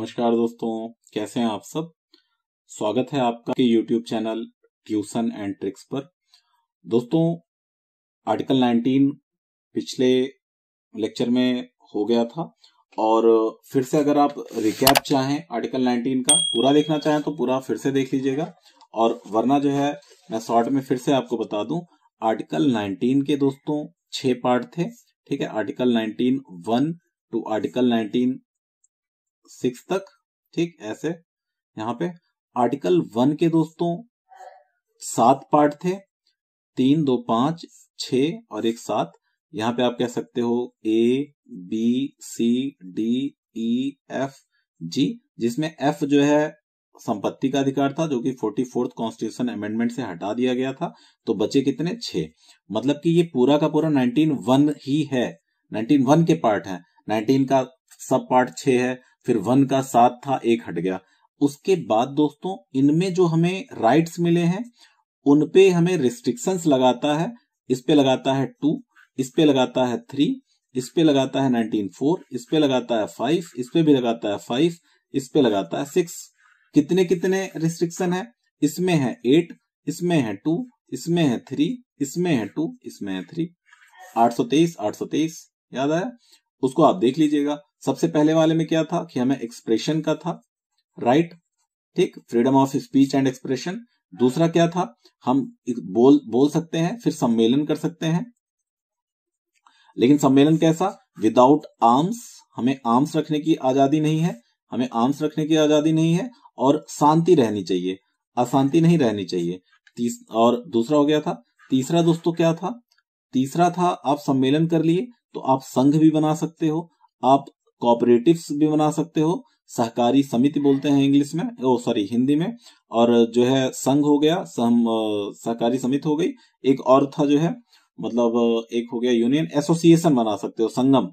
नमस्कार दोस्तों कैसे हैं आप सब स्वागत है आपका के YouTube channel tuition and tricks पर दोस्तों आर्टिकल 19 पिछले लेक्चर में हो गया था और फिर से अगर आप रिकैप चाहें आर्टिकल 19 का पूरा देखना चाहें तो पूरा फिर से देख लीजिएगा और वरना जो है मैं शॉर्ट में फिर से आपको बता दूं आर्टिकल 19 के दोस्तों छह पार्ट थे ठीक है article 19 one two article 19 six तक ठीक ऐसे यहाँ पे आर्टिकल वन के दोस्तों सात पार्ट थे तीन दो पांच छ और एक सात यहाँ पे आप कह सकते हो A B C D E F G जिसमें एफ जो है संपत्ति का अधिकार था जो कि फोर्टी फोर्थ कॉन्स्टिट्यूशन अमेंडमेंट से हटा दिया गया था तो बचे कितने छ मतलब कि ये पूरा का पूरा नाइनटीन वन ही है नाइनटीन वन के पार्ट है नाइनटीन का सब पार्ट छ है फिर वन का सात था एक हट गया उसके बाद दोस्तों इनमें जो हमें राइट्स मिले हैं उन पे हमें रिस्ट्रिक्शंस लगाता है इस पे लगाता है टू इस पे लगाता है थ्री इस पे लगाता है नाइनटीन फोर इस पे लगाता है फाइव इस पे भी लगाता है फाइव इस पे लगाता है सिक्स कितने कितने रिस्ट्रिक्शन है इसमें है एट इसमें है टू इसमें है थ्री इसमें है टू इसमें है थ्री आठ सौ तेईस आठ सौ तेईस याद आया उसको आप देख लीजिएगा सबसे पहले वाले में क्या था कि हमें एक्सप्रेशन का था राइट right? ठीक freedom of speech and expression दूसरा क्या था हम बोल बोल सकते हैं फिर सम्मेलन कर सकते हैं लेकिन सम्मेलन कैसा विदाउट आर्म्स हमें आर्म्स रखने की आजादी नहीं है हमें आर्म्स रखने की आजादी नहीं है और शांति रहनी चाहिए अशांति नहीं रहनी चाहिए और दूसरा हो गया था तीसरा दोस्तों क्या था तीसरा था आप सम्मेलन कर लिए तो आप संघ भी बना सकते हो आप कोऑपरेटिव भी बना सकते हो सहकारी समिति बोलते हैं इंग्लिश में ओ सॉरी हिंदी में और जो है संघ हो गया सम सहकारी समिति हो गई एक और था जो है मतलब एक हो गया यूनियन एसोसिएशन बना सकते हो संगम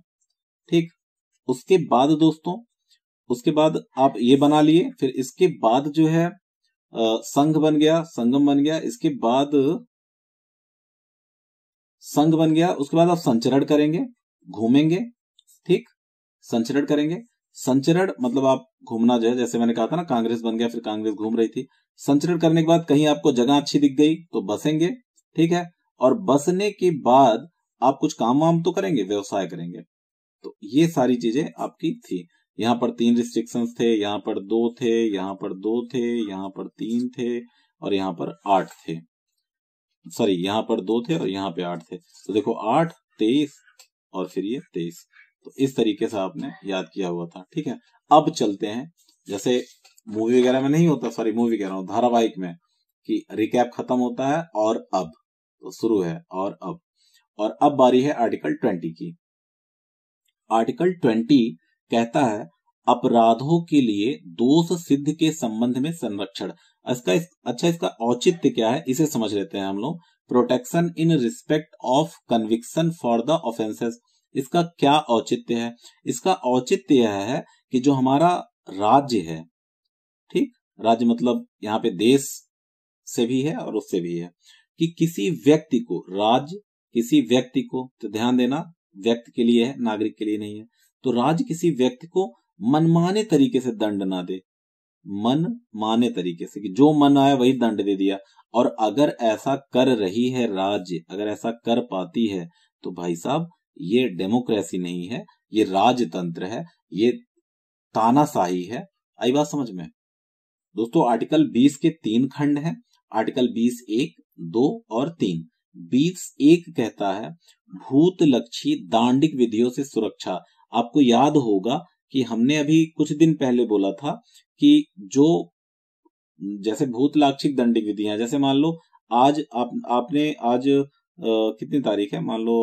ठीक उसके बाद दोस्तों उसके बाद आप ये बना लिए फिर इसके बाद जो है संघ बन गया संगम बन गया इसके बाद संघ बन गया उसके बाद आप संचरण करेंगे घूमेंगे ठीक संचरण करेंगे संचरण मतलब आप घूमना जो है जैसे मैंने कहा था ना कांग्रेस बन गया फिर कांग्रेस घूम रही थी संचरण करने के बाद कहीं आपको जगह अच्छी दिख गई तो बसेंगे ठीक है और बसने के बाद आप कुछ काम वाम तो करेंगे व्यवसाय करेंगे तो ये सारी चीजें आपकी थी यहां पर तीन रिस्ट्रिक्शंस थे यहां पर दो थे यहां पर दो थे यहां पर तीन थे और यहां पर आठ थे सॉरी यहां पर दो थे और यहां पे आठ थे तो देखो आठ तेईस और फिर ये तेईस तो इस तरीके से आपने याद किया हुआ था ठीक है अब चलते हैं जैसे मूवी वगैरह में नहीं होता सॉरी मूवी कह रहा हूँ धारावाहिक में कि रिकैप खत्म होता है और अब तो शुरू है और अब और अब बारी है आर्टिकल ट्वेंटी की आर्टिकल ट्वेंटी कहता है अपराधों के लिए दोष सिद्ध के संबंध में संरक्षण इसका इस, अच्छा इसका औचित्य क्या है इसे समझ लेते हैं हम लोग protection in respect of conviction for the offences इसका क्या औचित्य है इसका औचित्य यह है कि जो हमारा राज्य है ठीक राज्य मतलब यहाँ पे देश से भी है और उससे भी है कि किसी व्यक्ति को राज्य किसी व्यक्ति को तो ध्यान देना व्यक्ति के लिए है नागरिक के लिए नहीं है तो राज्य किसी व्यक्ति को मनमाने तरीके से दंड ना दे मन माने तरीके से कि जो मन आया वही दंड दे दिया और अगर ऐसा कर रही है राज्य अगर ऐसा कर पाती है तो भाई साहब ये डेमोक्रेसी नहीं है ये राजतंत्र है ये तानाशाही है आई बात समझ में दोस्तों आर्टिकल 20 के तीन खंड हैं आर्टिकल 20 एक दो और तीन बीस एक कहता है भूत लक्षी दांडिक विधियों से सुरक्षा आपको याद होगा कि हमने अभी कुछ दिन पहले बोला था कि जो जैसे भूत लाक्षिक दंडिक विधियां जैसे मान लो आज आप आपने आज आ, कितनी तारीख है मान लो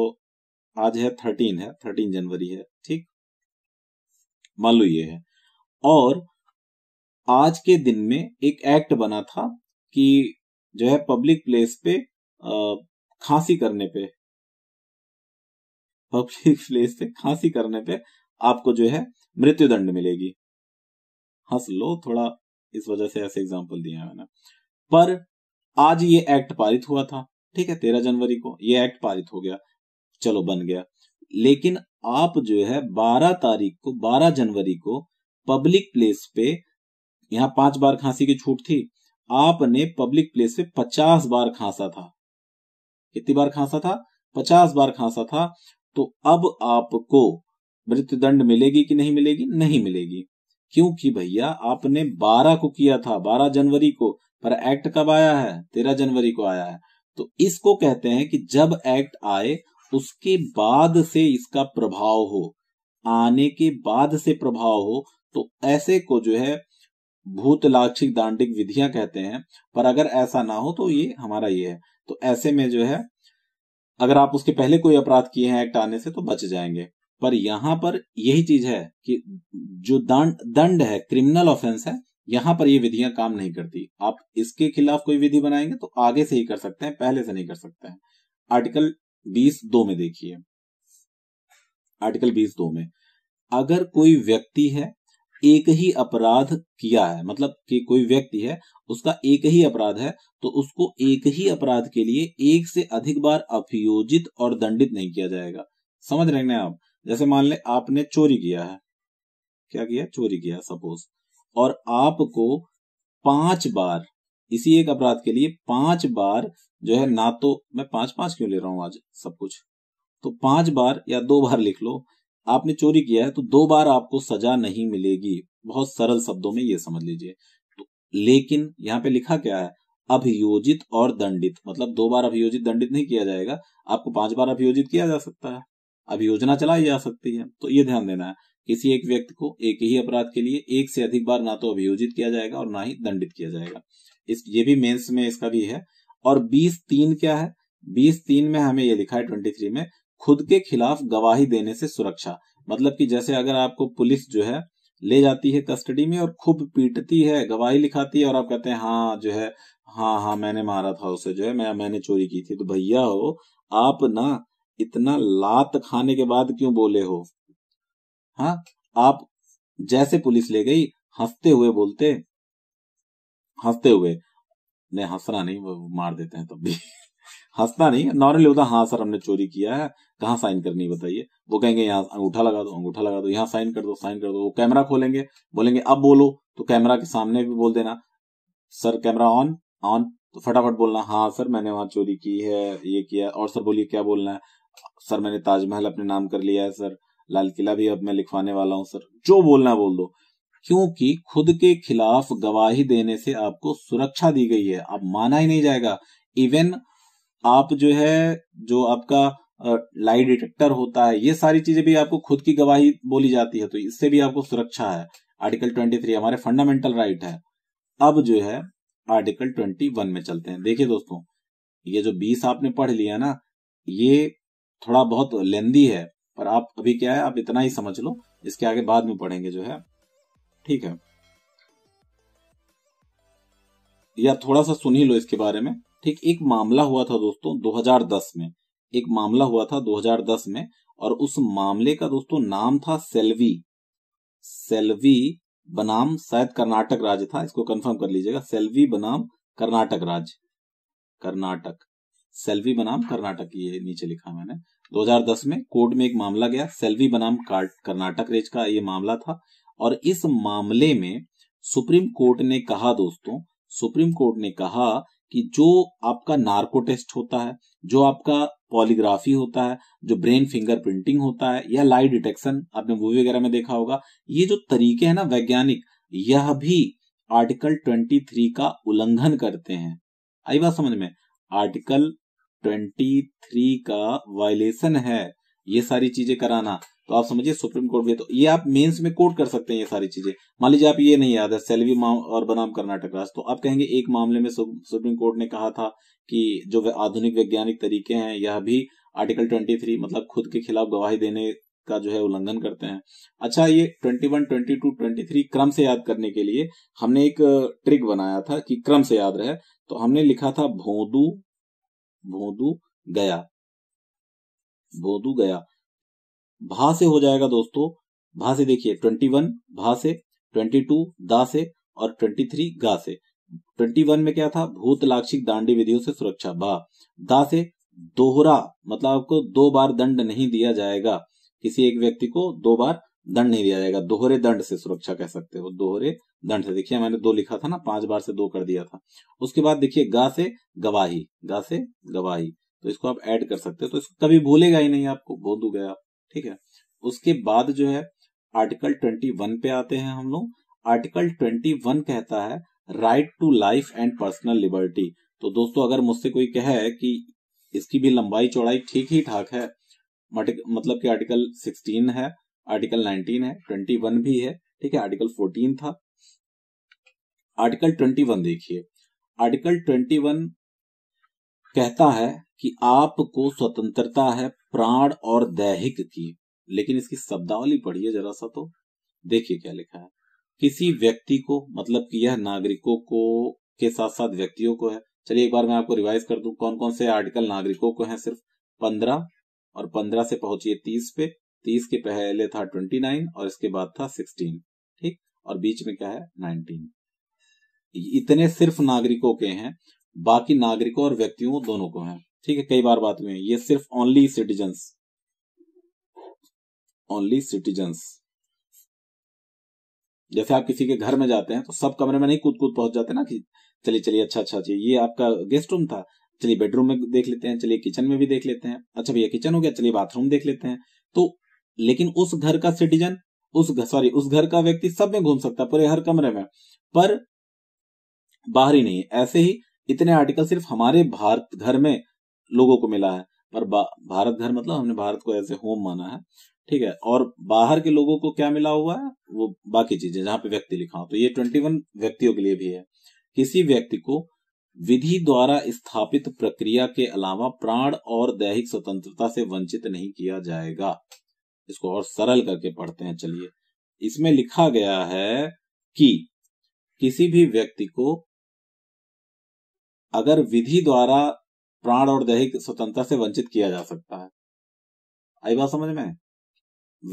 आज है थर्टीन है थर्टीन जनवरी है ठीक मान लो ये है और आज के दिन में एक एक्ट बना था कि जो है पब्लिक प्लेस पे खांसी करने पे पब्लिक प्लेस पे खांसी करने पे आपको जो है मृत्युदंड मिलेगी हंस लो थोड़ा इस वजह से ऐसे एग्जाम्पल दिया है मैंने पर आज ये एक्ट पारित हुआ था ठीक है तेरह जनवरी को ये एक्ट पारित हो गया चलो बन गया लेकिन आप जो है 12 तारीख को 12 जनवरी को पब्लिक प्लेस पे यहाँ पांच बार खांसी की छूट थी आपने पब्लिक प्लेस पे 50 बार खांसा था कितनी बार खांसा था 50 बार खांसा था तो अब आपको मृत्युदंड मिलेगी कि नहीं मिलेगी नहीं मिलेगी क्योंकि भैया आपने 12 को किया था 12 जनवरी को पर एक्ट कब आया है 13 जनवरी को आया है तो इसको कहते हैं कि जब एक्ट आए उसके बाद से इसका प्रभाव हो आने के बाद से प्रभाव हो तो ऐसे को जो है भूत लाक्षिक दांडिक विधियां कहते हैं पर अगर ऐसा ना हो तो ये हमारा ये है तो ऐसे में जो है अगर आप उसके पहले कोई अपराध किए हैं एक्ट आने से तो बच जाएंगे पर यहां पर यही चीज है कि जो दंड दंड है क्रिमिनल ऑफेंस है यहां पर ये विधियां काम नहीं करती आप इसके खिलाफ कोई विधि बनाएंगे तो आगे से ही कर सकते हैं पहले से नहीं कर सकते हैं आर्टिकल बीस दो में देखिए आर्टिकल बीस दो में अगर कोई व्यक्ति है एक ही अपराध किया है मतलब कि कोई व्यक्ति है उसका एक ही अपराध है तो उसको एक ही अपराध के लिए एक से अधिक बार अभियोजित और दंडित नहीं किया जाएगा समझ रहे हैं आप जैसे मान ले आपने चोरी किया है क्या किया चोरी किया सपोज और आपको पांच बार इसी एक अपराध के लिए पांच बार जो है ना तो मैं पांच पांच क्यों ले रहा हूं आज सब कुछ तो पांच बार या दो बार लिख लो आपने चोरी किया है तो दो बार आपको सजा नहीं मिलेगी बहुत सरल शब्दों में ये समझ लीजिए तो लेकिन यहाँ पे लिखा क्या है अभियोजित और दंडित मतलब दो बार अभियोजित दंडित नहीं किया जाएगा आपको पांच बार अभियोजित किया जा सकता है अभियोजना चलाई जा सकती है तो ये ध्यान देना है किसी एक व्यक्ति को एक ही अपराध के लिए एक से अधिक बार ना तो अभियोजित किया जाएगा और ना ही दंडित किया जाएगा इस ये भी मेंस में इसका भी है और बीस तीन क्या है बीस तीन में हमें ये लिखा है ट्वेंटी थ्री में खुद के खिलाफ गवाही देने से सुरक्षा मतलब कि जैसे अगर आपको पुलिस जो है ले जाती है कस्टडी में और खूब पीटती है गवाही लिखाती है और आप कहते हैं हाँ जो है हाँ हाँ मैंने मारा था उसे जो है मैं मैंने चोरी की थी तो भैया हो आप ना इतना लात खाने के बाद क्यों बोले हो हाँ आप जैसे पुलिस ले गई हंसते हुए बोलते हंसते हुए नहीं हंसना नहीं वो मार देते हैं तब भी हंसता नहीं नॉर्मली होता हाँ सर हमने चोरी किया है कहाँ साइन करनी बताइए वो कहेंगे यहाँ अंगूठा लगा दो अंगूठा लगा दो यहाँ साइन कर दो साइन कर दो वो कैमरा खोलेंगे बोलेंगे अब बोलो तो कैमरा के सामने भी बोल देना सर कैमरा ऑन ऑन तो फटाफट बोलना हाँ सर मैंने वहां चोरी की है ये किया और सर बोलिए क्या बोलना है सर मैंने ताजमहल अपने नाम कर लिया है सर लाल किला भी अब मैं लिखवाने वाला हूँ सर जो बोलना है बोल दो क्योंकि खुद के खिलाफ गवाही देने से आपको सुरक्षा दी गई है आप माना ही नहीं जाएगा इवन आप जो है जो आपका लाई डिटेक्टर होता है ये सारी चीजें भी आपको खुद की गवाही बोली जाती है तो इससे भी आपको सुरक्षा है आर्टिकल ट्वेंटी थ्री हमारे फंडामेंटल राइट है अब जो है आर्टिकल ट्वेंटी वन में चलते हैं देखिए दोस्तों ये जो बीस आपने पढ़ लिया ना ये थोड़ा बहुत लेंदी है पर आप अभी क्या है आप इतना ही समझ लो इसके आगे बाद में पढ़ेंगे जो है ठीक है या थोड़ा सा सुन ही लो इसके बारे में ठीक एक मामला हुआ था दोस्तों 2010 में एक मामला हुआ था 2010 में और उस मामले का दोस्तों नाम था सेल्वी सेल्वी बनाम शायद कर्नाटक राज्य था इसको कंफर्म कर लीजिएगा सेल्वी बनाम कर्नाटक राज्य कर्नाटक सेल्वी बनाम कर्नाटक ये नीचे लिखा है मैंने 2010 में कोर्ट में एक मामला गया सेल्वी बनाम कर्नाटक रेज का ये मामला था और इस मामले में सुप्रीम कोर्ट ने कहा दोस्तों सुप्रीम कोर्ट ने कहा कि जो आपका नार्को टेस्ट होता है जो आपका पॉलीग्राफी होता है जो ब्रेन फिंगर प्रिंटिंग होता है या लाई डिटेक्शन आपने मूवी वगैरह में देखा होगा ये जो तरीके हैं ना वैज्ञानिक यह भी आर्टिकल 23 का उल्लंघन करते हैं आई बात समझ में आर्टिकल 23 का वायलेशन है ये सारी चीजें कराना तो आप समझिए सुप्रीम कोर्ट भी तो ये आप मेंस में कोर्ट कर सकते हैं ये सारी चीजें मान लीजिए आप ये नहीं याद है सेल्वी और बनाम कर्नाटक राज तो आप कहेंगे एक मामले में सुप्रीम कोर्ट ने कहा था कि जो आधुनिक वैज्ञानिक तरीके हैं यह भी आर्टिकल ट्वेंटी मतलब खुद के खिलाफ गवाही देने का जो है उल्लंघन करते हैं अच्छा ये twenty twenty one two twenty three क्रम से याद करने के लिए हमने एक ट्रिक बनाया था कि क्रम से याद रहे तो हमने लिखा था भोंदू भोदू गया भोंदू गया भा से हो जाएगा दोस्तों भा से देखिए ट्वेंटी वन भा से ट्वेंटी टू दा से और ट्वेंटी थ्री गा से ट्वेंटी वन में क्या था भूत लाक्षिक दांडी विधियों से सुरक्षा भा दा से दोहरा मतलब आपको दो बार दंड नहीं दिया जाएगा किसी एक व्यक्ति को दो बार दंड नहीं दिया जाएगा दोहरे दंड से सुरक्षा कह सकते हो दोहरे दंड से देखिए मैंने दो लिखा था ना पांच बार से दो कर दिया था उसके बाद देखिए गा से गवाही गा से गवाही तो इसको आप ऐड कर सकते हो तो इसको कभी भूलेगा ही नहीं आपको भोंदू गया ठीक है उसके बाद जो है आर्टिकल ट्वेंटी वन पे आते हैं हम लोग आर्टिकल ट्वेंटी वन कहता है right to life and personal liberty तो दोस्तों अगर मुझसे कोई कहे कि इसकी भी लंबाई चौड़ाई ठीक ही ठाक है मतलब कि आर्टिकल सिक्सटीन है आर्टिकल नाइनटीन है ट्वेंटी वन भी है ठीक है आर्टिकल फोर्टीन था आर्टिकल ट्वेंटी वन देखिए आर्टिकल ट्वेंटी वन कहता है कि आपको स्वतंत्रता है प्राण और दैहिक की लेकिन इसकी शब्दावली पढ़िए जरा सा तो देखिए क्या लिखा है किसी व्यक्ति को मतलब कि यह नागरिकों को के साथ साथ व्यक्तियों को है चलिए एक बार मैं आपको रिवाइज कर दू कौन कौन से आर्टिकल नागरिकों को है सिर्फ पंद्रह और पंद्रह से पहुंचिए तीस पे तीस के पहले था ट्वेंटी नाइन और इसके बाद था सिक्सटीन ठीक और बीच में क्या है नाइनटीन इतने सिर्फ नागरिकों के हैं बाकी नागरिकों और व्यक्तियों दोनों को हैं ठीक है कई बार बात हुई है ये सिर्फ ओनली सिटीजन्स ओनली सिटीजन्स जैसे आप किसी के घर में जाते हैं तो सब कमरे में नहीं कूद कूद पहुंच जाते ना कि चलिए चलिए अच्छा अच्छा चाहिए ये आपका गेस्ट रूम था चलिए बेडरूम में देख लेते हैं चलिए किचन में भी देख लेते हैं अच्छा भैया किचन हो गया चलिए बाथरूम देख लेते हैं तो लेकिन उस घर का सिटीजन उस सॉरी उस घर का व्यक्ति सब में घूम सकता है पूरे हर कमरे में पर बाहर ही नहीं ऐसे ही इतने आर्टिकल सिर्फ हमारे भारत घर में लोगों को मिला है पर भारत घर मतलब हमने भारत को एज ए होम माना है ठीक है और बाहर के लोगों को क्या मिला हुआ है वो बाकी चीजें जहां पे व्यक्ति लिखा हो तो ये ट्वेंटी वन व्यक्तियों के लिए भी है किसी व्यक्ति को विधि द्वारा स्थापित प्रक्रिया के अलावा प्राण और दैहिक स्वतंत्रता से वंचित नहीं किया जाएगा इसको और सरल करके पढ़ते हैं चलिए इसमें लिखा गया है कि किसी भी व्यक्ति को अगर विधि द्वारा प्राण और दैहिक स्वतंत्रता से वंचित किया जा सकता है आई बात समझ में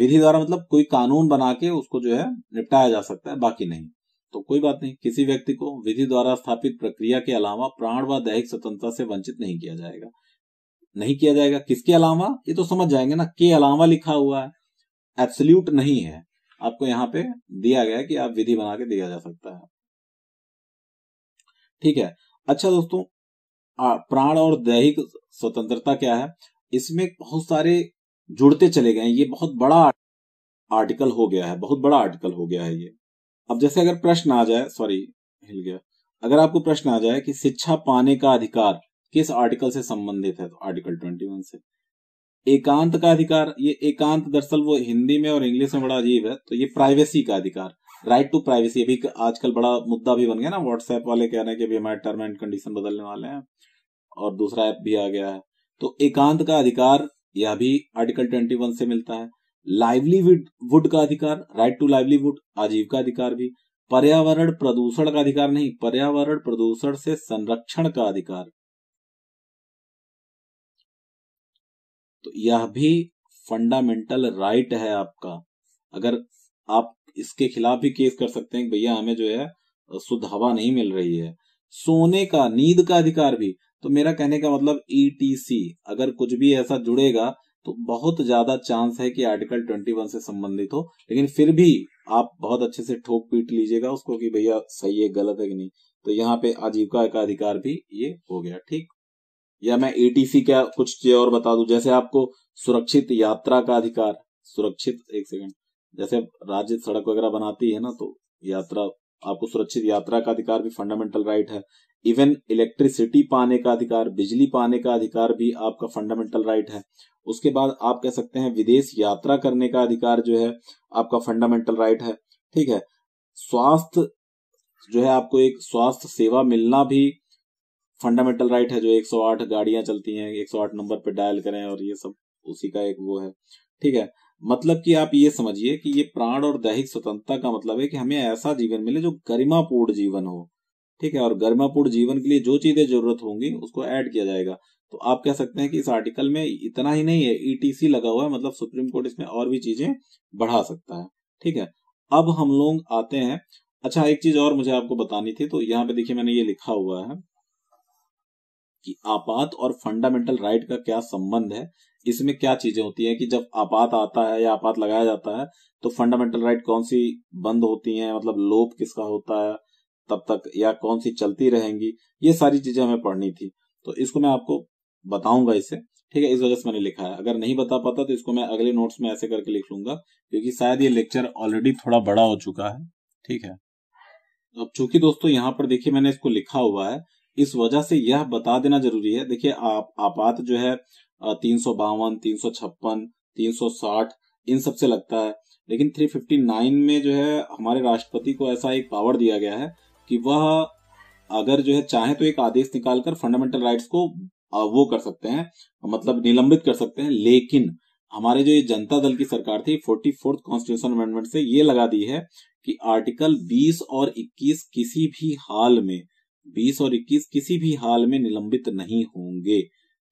विधि द्वारा मतलब कोई कानून बना के उसको जो है निपटाया जा सकता है बाकी नहीं तो कोई बात नहीं किसी व्यक्ति को विधि द्वारा स्थापित प्रक्रिया के अलावा प्राण व दैहिक स्वतंत्रता से वंचित नहीं किया जाएगा नहीं किया जाएगा किसके अलावा ये तो समझ जाएंगे ना के अलावा लिखा हुआ है एब्सल्यूट नहीं है आपको यहाँ पे दिया गया कि आप विधि बना के दिया जा सकता है ठीक है अच्छा दोस्तों प्राण और दैहिक स्वतंत्रता क्या है इसमें बहुत सारे जुड़ते चले गए ये बहुत बड़ा आर्टिकल हो गया है बहुत बड़ा आर्टिकल हो गया है ये अब जैसे अगर प्रश्न आ जाए सॉरी हिल गया अगर आपको प्रश्न आ जाए कि शिक्षा पाने का अधिकार किस आर्टिकल से संबंधित है तो आर्टिकल ट्वेंटी वन से एकांत का अधिकार ये एकांत दरअसल वो हिंदी में और इंग्लिश में बड़ा अजीब है तो ये प्राइवेसी का अधिकार राइट टू प्राइवेसी अभी आजकल बड़ा मुद्दा भी बन गया ना व्हाट्सएप वाले कह रहे हैं कि हमारे टर्म एंड कंडीशन बदलने वाले हैं और दूसरा ऐप भी आ गया है तो एकांत का अधिकार यह भी आर्टिकल ट्वेंटी वन से मिलता है लाइवलीवुड का अधिकार राइट टू लाइवलीवुड आजीविका अधिकार भी पर्यावरण प्रदूषण का अधिकार नहीं पर्यावरण प्रदूषण से संरक्षण का अधिकार तो यह भी फंडामेंटल राइट है आपका अगर आप इसके खिलाफ भी केस कर सकते हैं भैया हमें जो है शुद्ध हवा नहीं मिल रही है सोने का नींद का अधिकार भी तो मेरा कहने का मतलब ईटीसी e अगर कुछ भी ऐसा जुड़ेगा तो बहुत ज्यादा चांस है कि आर्टिकल 21 से संबंधित हो लेकिन फिर भी आप बहुत अच्छे से ठोक पीट लीजिएगा उसको कि भैया सही है गलत है कि नहीं तो यहाँ पे आजीविका का अधिकार भी ये हो गया ठीक या मैं एटीसी e का कुछ और बता दू जैसे आपको सुरक्षित यात्रा का अधिकार सुरक्षित एक सेकंड जैसे राज्य सड़क वगैरह बनाती है ना तो यात्रा आपको सुरक्षित यात्रा का अधिकार भी फंडामेंटल राइट है इवन इलेक्ट्रिसिटी पाने का अधिकार बिजली पाने का अधिकार भी आपका फंडामेंटल राइट है उसके बाद आप कह सकते हैं विदेश यात्रा करने का अधिकार जो है आपका फंडामेंटल राइट है ठीक है स्वास्थ्य जो है आपको एक स्वास्थ्य सेवा मिलना भी फंडामेंटल राइट है जो 108 गाड़ियां चलती हैं 108 नंबर पर डायल करें और ये सब उसी का एक वो है ठीक है मतलब कि आप ये समझिए कि ये प्राण और दैहिक स्वतंत्रता का मतलब है कि हमें ऐसा जीवन मिले जो गरिमापूर्ण जीवन हो ठीक है और गरिमापूर्ण जीवन के लिए जो चीजें जरूरत होंगी उसको ऐड किया जाएगा तो आप कह सकते हैं कि इस आर्टिकल में इतना ही नहीं है ईटीसी e लगा हुआ है मतलब सुप्रीम कोर्ट इसमें और भी चीजें बढ़ा सकता है ठीक है अब हम लोग आते हैं अच्छा एक चीज और मुझे आपको बतानी थी तो यहाँ पे देखिए मैंने ये लिखा हुआ है कि आपात और फंडामेंटल राइट का क्या संबंध है इसमें क्या चीजें होती हैं कि जब आपात आता है या आपात लगाया जाता है तो फंडामेंटल राइट कौन सी बंद होती हैं मतलब लोप किसका होता है तब तक या कौन सी चलती रहेंगी ये सारी चीजें हमें पढ़नी थी तो इसको मैं आपको बताऊंगा इसे ठीक है इस वजह से मैंने लिखा है अगर नहीं बता पाता तो इसको मैं अगले नोट्स में ऐसे करके लिख लूंगा क्योंकि शायद ये लेक्चर ऑलरेडी थोड़ा बड़ा हो चुका है ठीक है अब चूंकि दोस्तों यहाँ पर देखिए मैंने इसको लिखा हुआ है इस वजह से यह बता देना जरूरी है देखिए आप आपात जो है तीन सौ बावन तीन सौ छप्पन तीन सौ साठ इन सबसे लगता है लेकिन 359 में जो है हमारे राष्ट्रपति को ऐसा एक पावर दिया गया है कि वह अगर जो है चाहे तो एक आदेश निकालकर फंडामेंटल राइट्स को वो कर सकते हैं मतलब निलंबित कर सकते हैं लेकिन हमारे जो ये जनता दल की सरकार थी फोर्टी फोर्थ कॉन्स्टिट्यूशन अमेंडमेंट से ये लगा दी है कि आर्टिकल 20 और 21 किसी भी हाल में 20 और 21 किसी भी हाल में निलंबित नहीं होंगे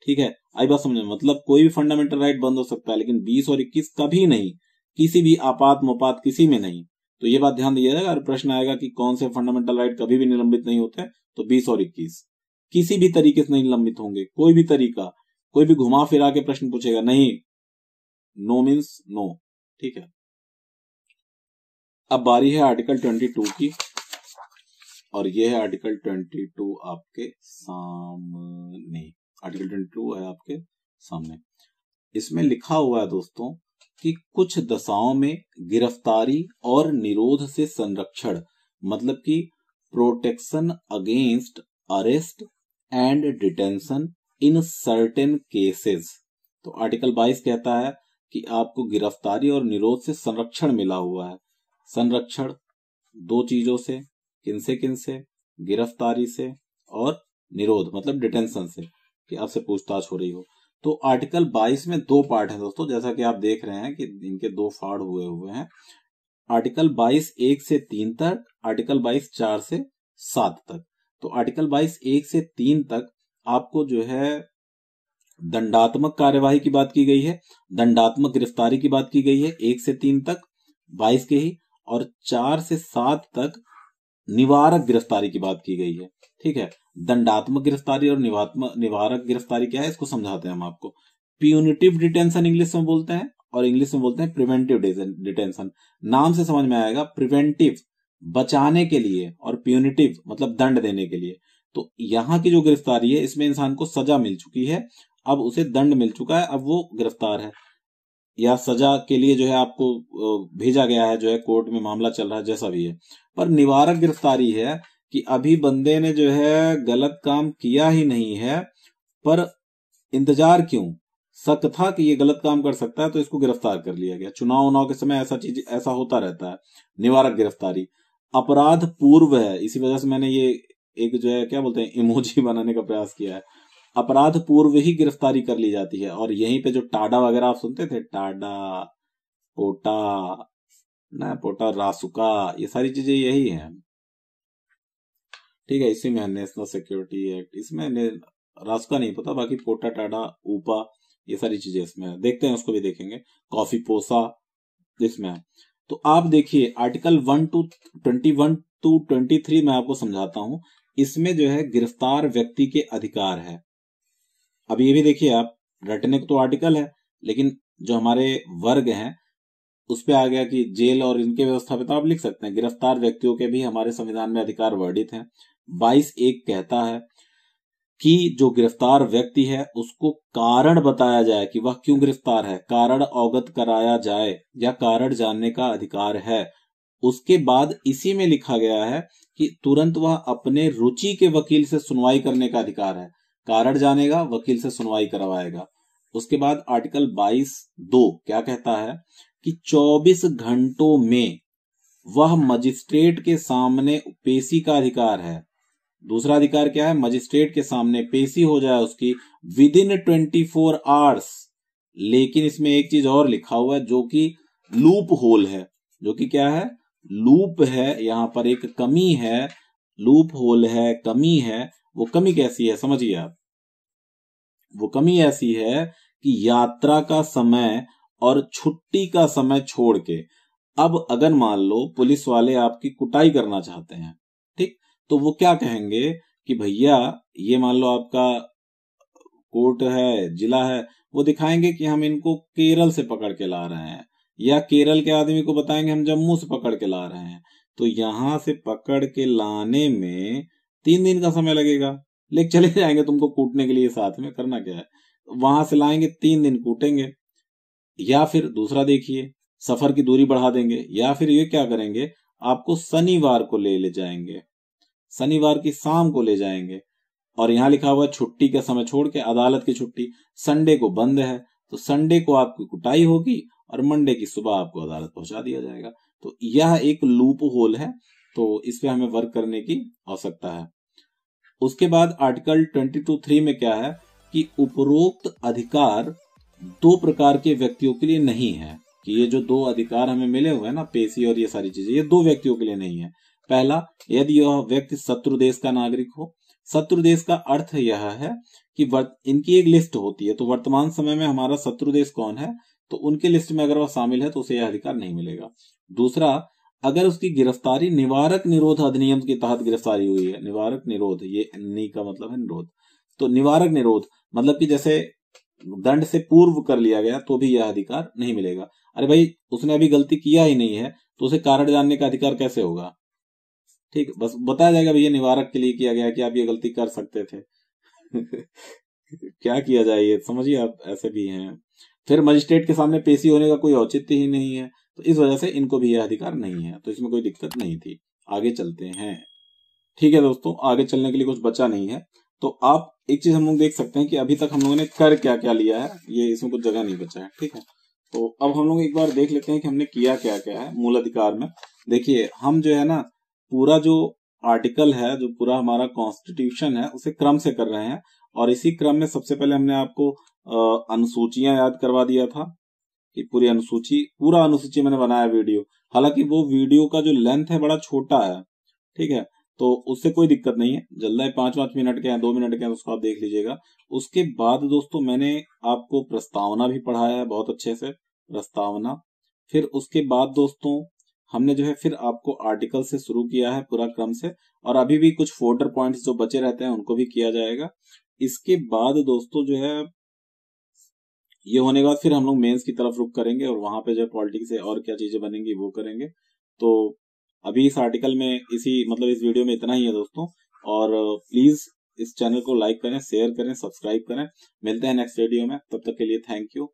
ठीक है आई बात समझ मतलब कोई भी फंडामेंटल राइट बंद हो सकता है लेकिन बीस और इक्कीस कभी नहीं किसी भी आपात मुपात किसी में नहीं तो ये बात ध्यान जाएगा अगर प्रश्न आएगा कि कौन से फंडामेंटल राइट कभी भी निलंबित नहीं होते तो बीस और इक्कीस किसी भी तरीके से नहीं निलंबित होंगे कोई भी तरीका कोई भी घुमा फिरा के प्रश्न पूछेगा नहीं नो मीन्स नो ठीक है अब बारी है आर्टिकल ट्वेंटी टू की और ये है आर्टिकल ट्वेंटी टू आपके सामने आर्टिकल ट्वेंटी टू है आपके सामने इसमें लिखा हुआ है दोस्तों कि कुछ दशाओं में गिरफ्तारी और निरोध से संरक्षण मतलब कि protection against arrest and detention in certain cases तो आर्टिकल 22 कहता है कि आपको गिरफ्तारी और निरोध से संरक्षण मिला हुआ है संरक्षण दो चीजों से किनसे किनसे गिरफ्तारी से और निरोध मतलब डिटेंशन से कि आपसे पूछताछ हो रही हो तो आर्टिकल 22 में दो पार्ट है दोस्तों जैसा कि आप देख रहे हैं कि इनके दो फाड़ हुए हुए हैं आर्टिकल 22 एक से तीन तक आर्टिकल 22 चार से सात तक तो आर्टिकल 22 एक से तीन तक आपको जो है दंडात्मक कार्यवाही की बात की गई है दंडात्मक गिरफ्तारी की बात की गई है एक से तीन तक बाईस के ही और चार से सात तक निवारक गिरफ्तारी की बात की गई है ठीक है दंडात्मक गिरफ्तारी और निवारक गिरफ्तारी क्या है इसको समझाते हैं हम आपको प्यूनिटिव डिटेंशन इंग्लिश में बोलते हैं और इंग्लिश में बोलते हैं प्रिवेंटिव डिटेंशन नाम से समझ में आएगा प्रिवेंटिव बचाने के लिए और प्यूनिटिव मतलब दंड देने के लिए तो यहाँ की जो गिरफ्तारी है इसमें इंसान को सजा मिल चुकी है अब उसे दंड मिल चुका है अब वो गिरफ्तार है या सजा के लिए जो है आपको भेजा गया है जो है कोर्ट में मामला चल रहा है जैसा भी है पर निवारक गिरफ्तारी है कि अभी बंदे ने जो है गलत काम किया ही नहीं है पर इंतजार क्यों शक था कि ये गलत काम कर सकता है तो इसको गिरफ्तार कर लिया गया चुनाव उनाव के समय ऐसा चीज ऐसा होता रहता है निवारक गिरफ्तारी अपराध पूर्व है इसी वजह से मैंने ये एक जो है क्या बोलते हैं इमोजी बनाने का प्रयास किया है अपराध पूर्व ही गिरफ्तारी कर ली जाती है और यहीं पे जो टाडा वगैरह आप सुनते थे टाडा पोटा ना पोटा रासुका ये सारी चीजें यही है ठीक है इसी में नेशनल सिक्योरिटी एक्ट इसमें रास्का नहीं पता बाकी पोटा टाडा ऊपा ये सारी चीजें इसमें है देखते हैं उसको भी देखेंगे कॉफी पोसा इसमें है तो आप देखिए article one two twenty one two twenty three मैं आपको समझाता हूं इसमें जो है गिरफ्तार व्यक्ति के अधिकार है अब ये भी देखिए आप रटने को तो आर्टिकल है लेकिन जो हमारे वर्ग हैं उस पर आ गया कि जेल और इनके व्यवस्था पे तो आप लिख सकते हैं गिरफ्तार व्यक्तियों के भी हमारे संविधान में अधिकार वर्णित हैं बाईस एक कहता है कि जो गिरफ्तार व्यक्ति है उसको कारण बताया जाए कि वह क्यों गिरफ्तार है कारण अवगत कराया जाए या कारण जानने का अधिकार है उसके बाद इसी में लिखा गया है कि तुरंत वह अपने रुचि के वकील से सुनवाई करने का अधिकार है कारण जानेगा वकील से सुनवाई करवाएगा उसके बाद आर्टिकल 22 दो क्या कहता है कि 24 घंटों में वह मजिस्ट्रेट के सामने पेशी का अधिकार है दूसरा अधिकार क्या है मजिस्ट्रेट के सामने पेशी हो जाए उसकी within twenty four hours लेकिन इसमें एक चीज और लिखा हुआ है जो कि लूप होल है जो कि क्या है लूप है यहां पर एक कमी है लूप होल है कमी है वो कमी कैसी है समझिए आप वो कमी ऐसी है कि यात्रा का समय और छुट्टी का समय छोड़ के अब अगर मान लो पुलिस वाले आपकी कुटाई करना चाहते हैं ठीक तो वो क्या कहेंगे कि भैया ये मान लो आपका कोर्ट है जिला है वो दिखाएंगे कि हम इनको केरल से पकड़ के ला रहे हैं या केरल के आदमी को बताएंगे हम जम्मू से पकड़ के ला रहे हैं तो यहां से पकड़ के लाने में तीन दिन का समय लगेगा लेकिन चले जाएंगे तुमको कूटने के लिए साथ में करना क्या है वहां से लाएंगे तीन दिन कूटेंगे या फिर दूसरा देखिए सफर की दूरी बढ़ा देंगे या फिर ये क्या करेंगे आपको शनिवार को ले ले जाएंगे शनिवार की शाम को ले जाएंगे और यहां लिखा हुआ छुट्टी का समय छोड़ के अदालत की छुट्टी संडे को बंद है तो संडे को आपकी कुटाई होगी और मंडे की सुबह आपको अदालत पहुंचा दिया जाएगा तो यह एक लूप होल है तो इस पे हमें वर्क करने की आवश्यकता है उसके बाद आर्टिकल ट्वेंटी टू थ्री में क्या है कि उपरोक्त अधिकार दो प्रकार के व्यक्तियों के लिए नहीं है कि ये जो दो अधिकार हमें मिले हुए हैं ना पेशी और ये सारी चीजें ये दो व्यक्तियों के लिए नहीं है पहला यदि यह व्यक्ति शत्रु देश का नागरिक हो शत्रु देश का अर्थ यह है कि इनकी एक लिस्ट होती है तो वर्तमान समय में हमारा शत्रु देश कौन है तो उनके लिस्ट में अगर वह शामिल है तो उसे यह अधिकार नहीं मिलेगा दूसरा अगर उसकी गिरफ्तारी निवारक निरोध अधिनियम के तहत गिरफ्तारी हुई है निवारक निरोध ये नी e का मतलब है निरोध तो निवारक निरोध मतलब कि जैसे दंड से पूर्व कर लिया गया तो भी यह अधिकार नहीं मिलेगा अरे भाई उसने अभी गलती किया ही नहीं है तो उसे कारण जानने का अधिकार कैसे होगा ठीक बस बताया जाएगा भैया निवारक के लिए किया गया कि आप ये गलती कर सकते थे क्या किया जाए ये समझिए आप ऐसे भी हैं फिर मजिस्ट्रेट के सामने पेशी होने का कोई औचित्य ही नहीं है तो इस वजह से इनको भी यह अधिकार नहीं है तो इसमें कोई दिक्कत नहीं थी आगे चलते हैं ठीक है दोस्तों आगे चलने के लिए कुछ बचा नहीं है तो आप एक चीज हम लोग देख सकते हैं कि अभी तक हम लोगों ने कर क्या क्या लिया है ये इसमें कुछ जगह नहीं बचा है ठीक है तो अब हम लोग एक बार देख लेते हैं कि हमने किया क्या क्या है मूल अधिकार में देखिए हम जो है ना पूरा जो आर्टिकल है जो पूरा हमारा कॉन्स्टिट्यूशन है उसे क्रम से कर रहे हैं और इसी क्रम में सबसे पहले हमने आपको अनुसूचियां याद करवा दिया था कि पूरी अनुसूची पूरा अनुसूची मैंने बनाया वीडियो हालांकि वो वीडियो का जो लेंथ है बड़ा छोटा है ठीक है तो उससे कोई दिक्कत नहीं है जल्द ही पांच पांच मिनट के हैं दो मिनट के हैं उसको आप देख लीजिएगा उसके बाद दोस्तों मैंने आपको प्रस्तावना भी पढ़ाया है बहुत अच्छे से प्रस्तावना फिर उसके बाद दोस्तों हमने जो है फिर आपको आर्टिकल से शुरू किया है पूरा क्रम से और अभी भी कुछ फोर्टर पॉइंट्स जो बचे रहते हैं उनको भी किया जाएगा इसके बाद दोस्तों जो है ये होने के बाद फिर हम लोग मेन्स की तरफ रुख करेंगे और वहां पे जो पॉलिटिक्स है और क्या चीजें बनेंगी वो करेंगे तो अभी इस आर्टिकल में इसी मतलब इस वीडियो में इतना ही है दोस्तों और प्लीज इस चैनल को लाइक करें शेयर करें सब्सक्राइब करें मिलते हैं नेक्स्ट वीडियो में तब तक के लिए थैंक यू